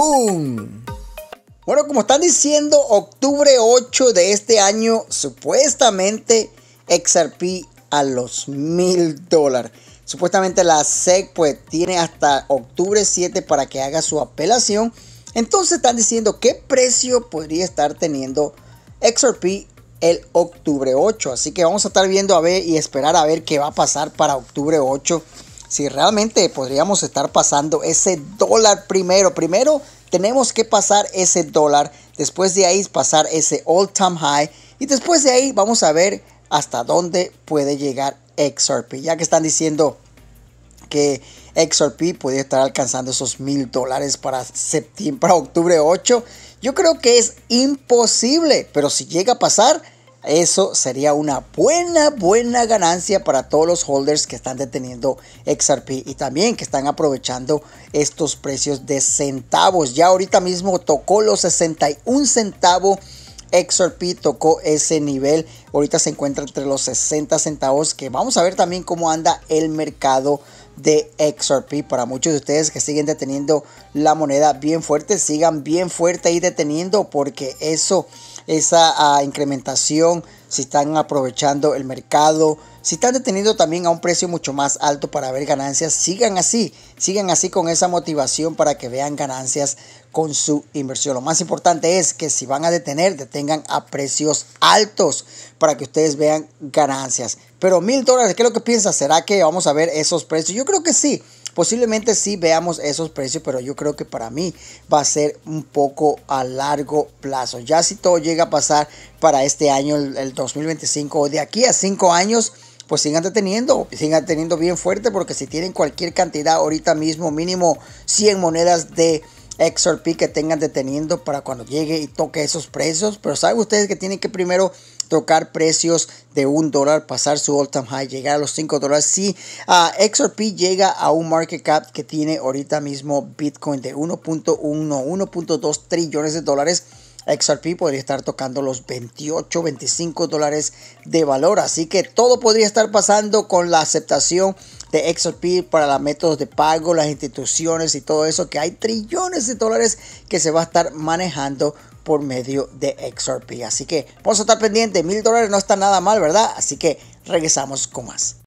Bueno, como están diciendo, octubre 8 de este año, supuestamente XRP a los mil dólares. Supuestamente la SEC pues tiene hasta octubre 7 para que haga su apelación. Entonces están diciendo qué precio podría estar teniendo XRP el octubre 8. Así que vamos a estar viendo a ver y esperar a ver qué va a pasar para octubre 8 si realmente podríamos estar pasando ese dólar primero. Primero tenemos que pasar ese dólar, después de ahí pasar ese all time high y después de ahí vamos a ver hasta dónde puede llegar XRP, ya que están diciendo que XRP podría estar alcanzando esos mil dólares para septiembre, octubre 8. Yo creo que es imposible, pero si llega a pasar, eso sería una buena, buena ganancia para todos los holders que están deteniendo XRP y también que están aprovechando estos precios de centavos. Ya ahorita mismo tocó los 61 centavos. XRP tocó ese nivel. Ahorita se encuentra entre los 60 centavos. Que vamos a ver también cómo anda el mercado de XRP. Para muchos de ustedes que siguen deteniendo la moneda bien fuerte, sigan bien fuerte ahí deteniendo porque eso esa ah, incrementación, si están aprovechando el mercado, si están deteniendo también a un precio mucho más alto para ver ganancias, sigan así, sigan así con esa motivación para que vean ganancias con su inversión. Lo más importante es que si van a detener, detengan a precios altos para que ustedes vean ganancias. Pero mil dólares, ¿qué es lo que piensas? ¿Será que vamos a ver esos precios? Yo creo que sí. Posiblemente sí veamos esos precios, pero yo creo que para mí va a ser un poco a largo plazo. Ya si todo llega a pasar para este año, el 2025, o de aquí a cinco años, pues sigan deteniendo, sigan teniendo bien fuerte, porque si tienen cualquier cantidad ahorita mismo, mínimo 100 monedas de XRP que tengan deteniendo para cuando llegue y toque esos precios. Pero saben ustedes que tienen que primero tocar precios de un dólar, pasar su all time high, llegar a los 5 dólares. Si ah, XRP llega a un market cap que tiene ahorita mismo Bitcoin de 1.1, 1.2 trillones de dólares, XRP podría estar tocando los 28, 25 dólares de valor. Así que todo podría estar pasando con la aceptación de XRP para los métodos de pago, las instituciones y todo eso, que hay trillones de dólares que se va a estar manejando por medio de XRP. Así que vamos a estar pendientes. Mil dólares no está nada mal, ¿verdad? Así que regresamos con más.